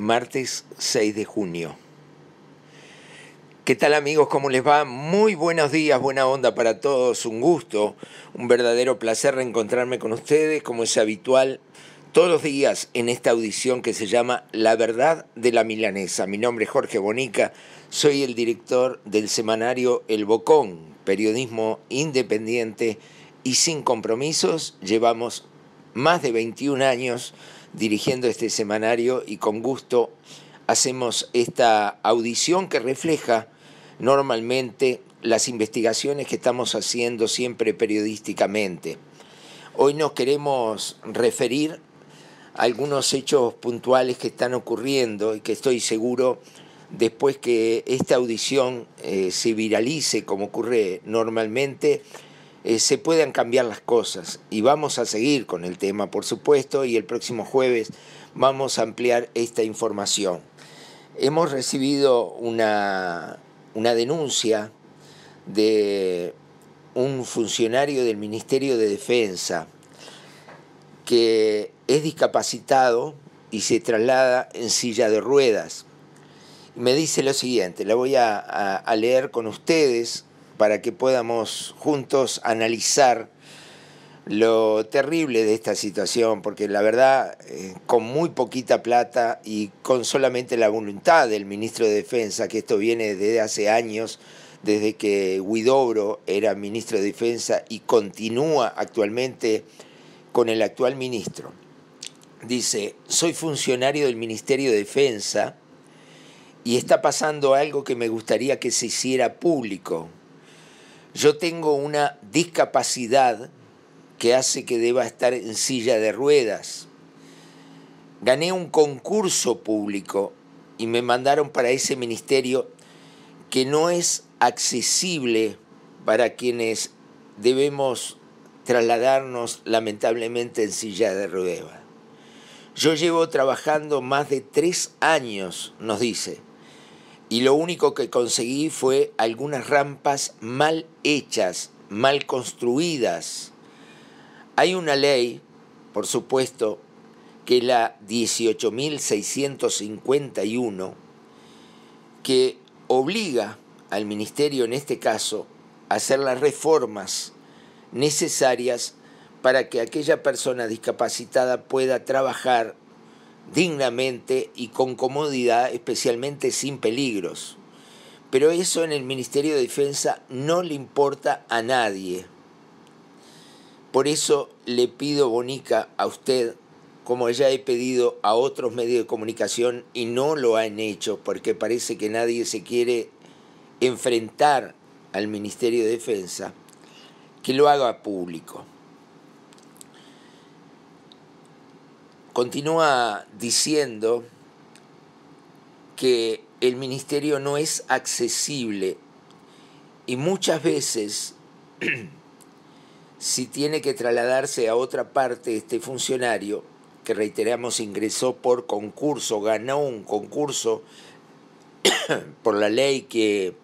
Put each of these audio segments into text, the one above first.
martes 6 de junio. ¿Qué tal amigos? ¿Cómo les va? Muy buenos días, buena onda para todos, un gusto, un verdadero placer reencontrarme con ustedes como es habitual todos los días en esta audición que se llama La verdad de la milanesa. Mi nombre es Jorge Bonica, soy el director del semanario El Bocón, periodismo independiente y sin compromisos. Llevamos más de 21 años dirigiendo este semanario y con gusto hacemos esta audición que refleja normalmente las investigaciones que estamos haciendo siempre periodísticamente. Hoy nos queremos referir a algunos hechos puntuales que están ocurriendo y que estoy seguro después que esta audición eh, se viralice como ocurre normalmente, eh, se puedan cambiar las cosas. Y vamos a seguir con el tema, por supuesto, y el próximo jueves vamos a ampliar esta información. Hemos recibido una, denuncia de un funcionario del Ministerio de Defensa que es discapacitado y se traslada en silla de ruedas. Me dice lo siguiente, la voy a leer con ustedes para que podamos juntos analizar lo terrible de esta situación, porque la verdad, eh, con muy poquita plata y con solamente la voluntad del ministro de Defensa, que esto viene desde hace años, desde que Huidobro era ministro de Defensa y continúa actualmente con el actual ministro. Dice, soy funcionario del Ministerio de Defensa y está pasando algo que me gustaría que se hiciera público, yo tengo una discapacidad que hace que deba estar en silla de ruedas. Gané un concurso público y me mandaron para ese ministerio que no es accesible para quienes debemos trasladarnos lamentablemente en silla de ruedas. Yo llevo trabajando más de tres años, nos dice, y lo único que conseguí fue algunas rampas mal hechas, mal construidas. Hay una ley, por supuesto, que es la 18.651, que obliga al Ministerio, en este caso, a hacer las reformas necesarias para que aquella persona discapacitada pueda trabajar dignamente y con comodidad, especialmente sin peligros. Pero eso en el Ministerio de Defensa no le importa a nadie. Por eso le pido, Bonica, a usted, como ya he pedido a otros medios de comunicación y no lo han hecho, porque parece que nadie se quiere enfrentar al Ministerio de Defensa, que lo haga público. Continúa diciendo que el ministerio no es accesible y muchas veces si tiene que trasladarse a otra parte este funcionario, que reiteramos ingresó por concurso, ganó un concurso por la ley que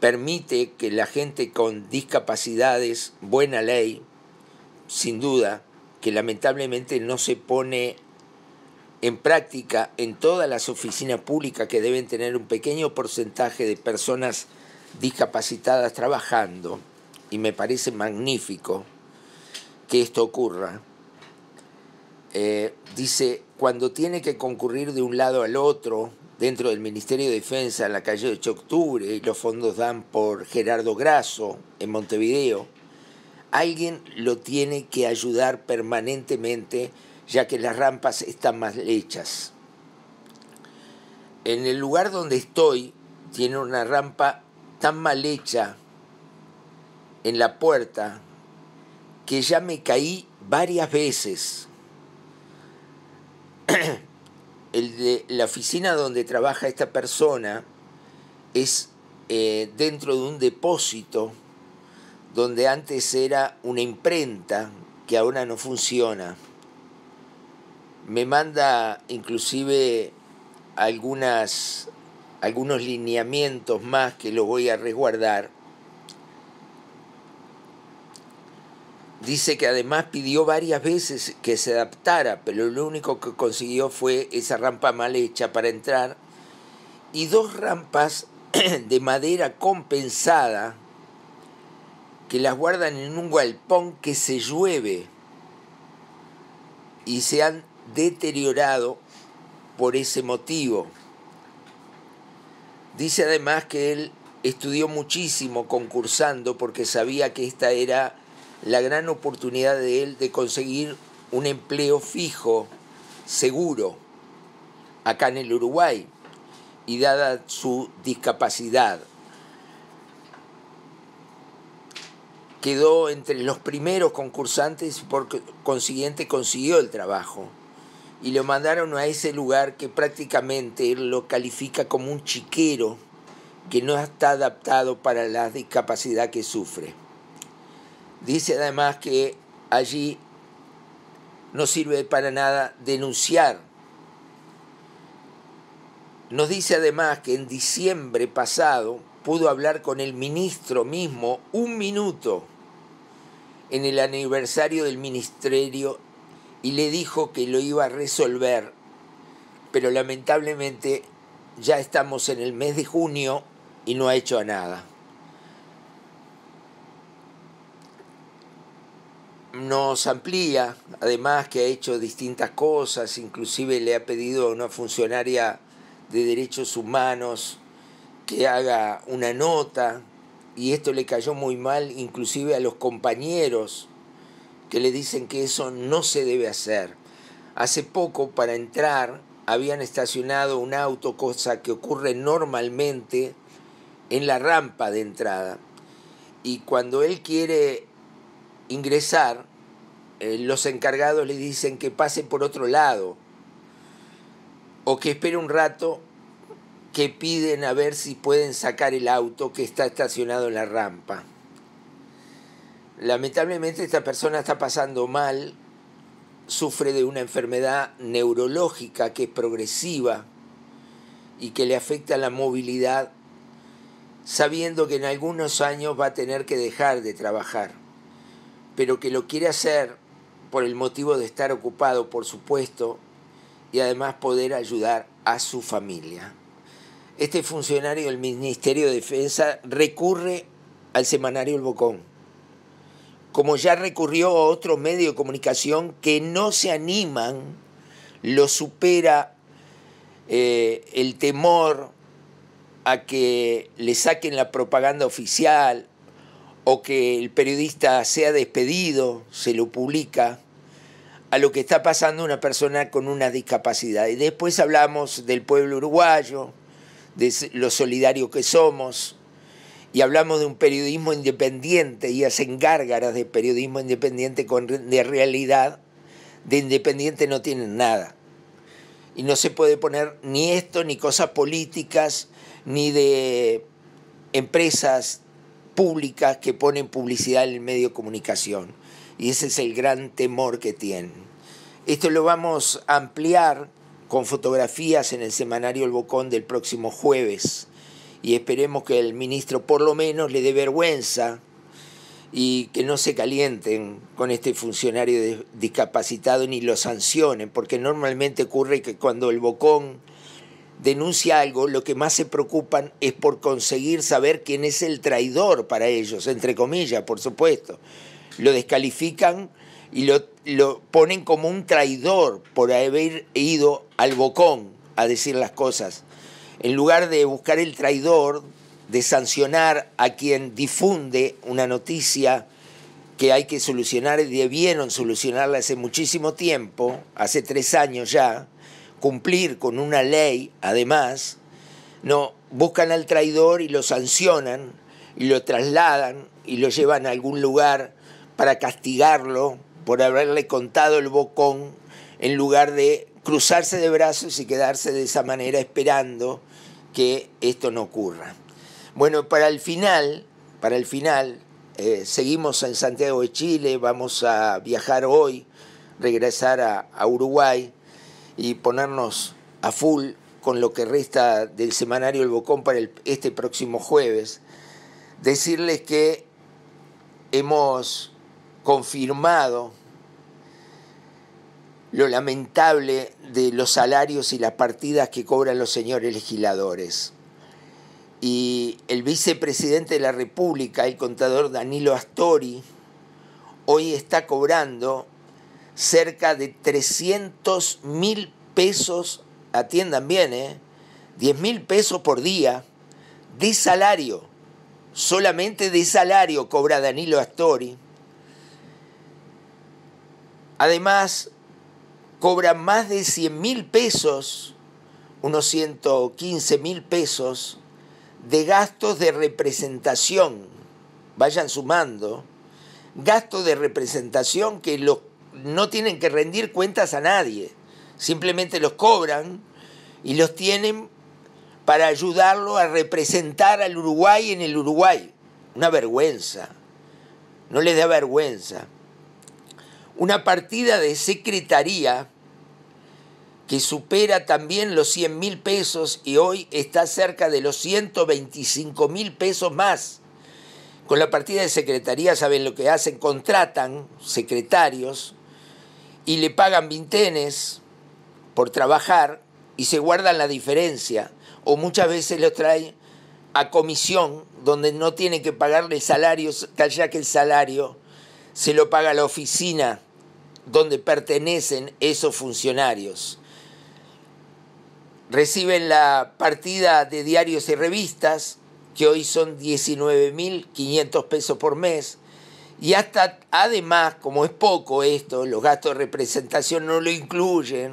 permite que la gente con discapacidades, buena ley, sin duda, que lamentablemente no se pone en práctica en todas las oficinas públicas que deben tener un pequeño porcentaje de personas discapacitadas trabajando, y me parece magnífico que esto ocurra, eh, dice, cuando tiene que concurrir de un lado al otro, dentro del Ministerio de Defensa, en la calle 8 de octubre, los fondos dan por Gerardo Grasso, en Montevideo, Alguien lo tiene que ayudar permanentemente ya que las rampas están mal hechas. En el lugar donde estoy tiene una rampa tan mal hecha en la puerta que ya me caí varias veces. de la oficina donde trabaja esta persona es eh, dentro de un depósito donde antes era una imprenta que ahora no funciona. Me manda inclusive algunas, algunos lineamientos más que los voy a resguardar. Dice que además pidió varias veces que se adaptara, pero lo único que consiguió fue esa rampa mal hecha para entrar y dos rampas de madera compensada que las guardan en un galpón que se llueve y se han deteriorado por ese motivo. Dice además que él estudió muchísimo concursando porque sabía que esta era la gran oportunidad de él de conseguir un empleo fijo, seguro, acá en el Uruguay, y dada su discapacidad. quedó entre los primeros concursantes y por consiguiente consiguió el trabajo. Y lo mandaron a ese lugar que prácticamente lo califica como un chiquero que no está adaptado para la discapacidad que sufre. Dice además que allí no sirve para nada denunciar. Nos dice además que en diciembre pasado pudo hablar con el ministro mismo un minuto en el aniversario del ministerio y le dijo que lo iba a resolver, pero lamentablemente ya estamos en el mes de junio y no ha hecho nada. Nos amplía, además que ha hecho distintas cosas, inclusive le ha pedido a una funcionaria de derechos humanos que haga una nota, y esto le cayó muy mal inclusive a los compañeros que le dicen que eso no se debe hacer. Hace poco, para entrar, habían estacionado un auto, cosa que ocurre normalmente en la rampa de entrada. Y cuando él quiere ingresar, eh, los encargados le dicen que pase por otro lado o que espere un rato que piden a ver si pueden sacar el auto que está estacionado en la rampa. Lamentablemente esta persona está pasando mal, sufre de una enfermedad neurológica que es progresiva y que le afecta la movilidad, sabiendo que en algunos años va a tener que dejar de trabajar, pero que lo quiere hacer por el motivo de estar ocupado, por supuesto, y además poder ayudar a su familia este funcionario del Ministerio de Defensa recurre al semanario El Bocón, como ya recurrió a otro medio de comunicación que no se animan, lo supera eh, el temor a que le saquen la propaganda oficial o que el periodista sea despedido, se lo publica, a lo que está pasando una persona con una discapacidad. Y después hablamos del pueblo uruguayo, de lo solidario que somos, y hablamos de un periodismo independiente y hacen gárgaras de periodismo independiente con, de realidad, de independiente no tienen nada. Y no se puede poner ni esto, ni cosas políticas, ni de empresas públicas que ponen publicidad en el medio de comunicación. Y ese es el gran temor que tienen. Esto lo vamos a ampliar con fotografías en el semanario El Bocón del próximo jueves. Y esperemos que el ministro por lo menos le dé vergüenza y que no se calienten con este funcionario discapacitado ni lo sancionen, porque normalmente ocurre que cuando el Bocón denuncia algo, lo que más se preocupan es por conseguir saber quién es el traidor para ellos, entre comillas, por supuesto. Lo descalifican y lo, ponen como un traidor por haber ido al bocón a decir las cosas. En lugar de buscar el traidor, de sancionar a quien difunde una noticia que hay que solucionar y debieron solucionarla hace muchísimo tiempo, hace tres años ya, cumplir con una ley además, no, buscan al traidor y lo sancionan y lo trasladan y lo llevan a algún lugar para castigarlo por haberle contado el bocón en lugar de cruzarse de brazos y quedarse de esa manera esperando que esto no ocurra. Bueno, para el final, para el final, eh, seguimos en Santiago de Chile, vamos a viajar hoy, regresar a, Uruguay y ponernos a full con lo que resta del semanario El Bocón para este próximo jueves. Decirles que hemos confirmado lo lamentable de los salarios y las partidas que cobran los señores legisladores. Y el vicepresidente de la República, el contador Danilo Astori, hoy está cobrando cerca de 300 mil pesos, atiendan bien, ¿eh? 10 mil pesos por día de salario. Solamente de salario cobra Danilo Astori Además, cobran más de 100 mil pesos, unos 115 mil pesos, de gastos de representación. Vayan sumando. Gastos de representación que no tienen que rendir cuentas a nadie. Simplemente los cobran y los tienen para ayudarlo a representar al Uruguay en el Uruguay. Una vergüenza. No les da vergüenza una partida de secretaría que supera también los 100 mil pesos y hoy está cerca de los 125 mil pesos más. Con la partida de secretaría, ¿saben lo que hacen? Contratan secretarios y le pagan vintenes por trabajar y se guardan la diferencia. O muchas veces los traen a comisión donde no tienen que pagarle salarios, ya que el salario se lo paga la oficina donde pertenecen esos funcionarios. Reciben la partida de diarios y revistas, que hoy son 19.500 pesos por mes, y hasta además, como es poco esto, los gastos de representación no lo incluyen,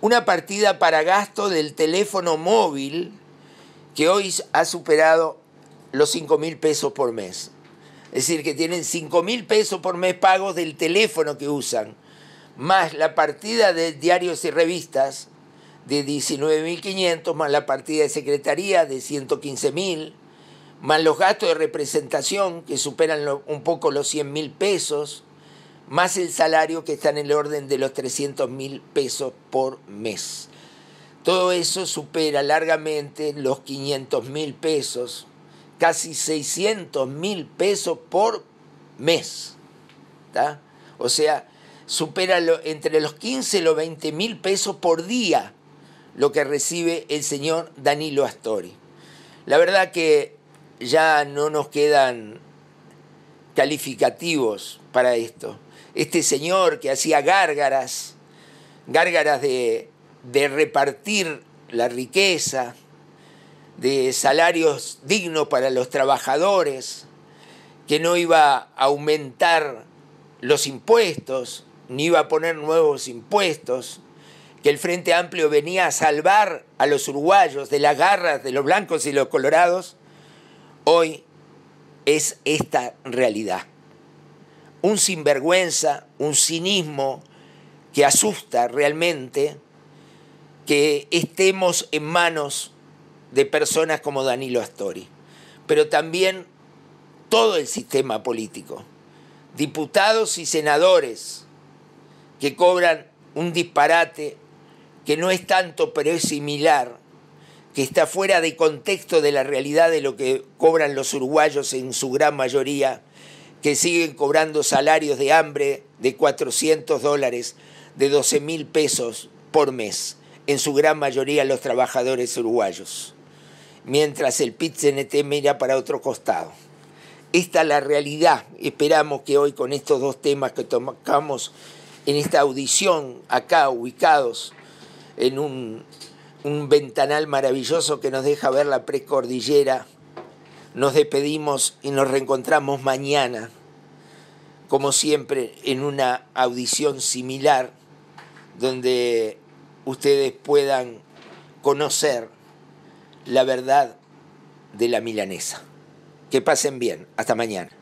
una partida para gasto del teléfono móvil, que hoy ha superado los 5.000 pesos por mes. Es decir, que tienen 5.000 mil pesos por mes pagos del teléfono que usan, más la partida de diarios y revistas de 19.500, más la partida de secretaría de 115.000, más los gastos de representación que superan un poco los 100.000 pesos, más el salario que está en el orden de los mil pesos por mes. Todo eso supera largamente los 500.000 pesos casi 600 mil pesos por mes. O sea, supera entre los 15 y los 20 mil pesos por día lo que recibe el señor Danilo Astori. La verdad que ya no nos quedan calificativos para esto. Este señor que hacía gárgaras, gárgaras de, de repartir la riqueza, de salarios dignos para los trabajadores, que no iba a aumentar los impuestos, ni iba a poner nuevos impuestos, que el Frente Amplio venía a salvar a los uruguayos de las garras de los blancos y los colorados, hoy es esta realidad. Un sinvergüenza, un cinismo que asusta realmente que estemos en manos de personas como Danilo Astori, pero también todo el sistema político, diputados y senadores que cobran un disparate que no es tanto, pero es similar, que está fuera de contexto de la realidad de lo que cobran los uruguayos en su gran mayoría, que siguen cobrando salarios de hambre de 400 dólares, de 12 mil pesos por mes, en su gran mayoría los trabajadores uruguayos mientras el pit -CNT mira para otro costado. Esta es la realidad. Esperamos que hoy con estos dos temas que tocamos en esta audición, acá ubicados en un, un ventanal maravilloso que nos deja ver la precordillera, nos despedimos y nos reencontramos mañana, como siempre, en una audición similar donde ustedes puedan conocer la verdad de la milanesa. Que pasen bien. Hasta mañana.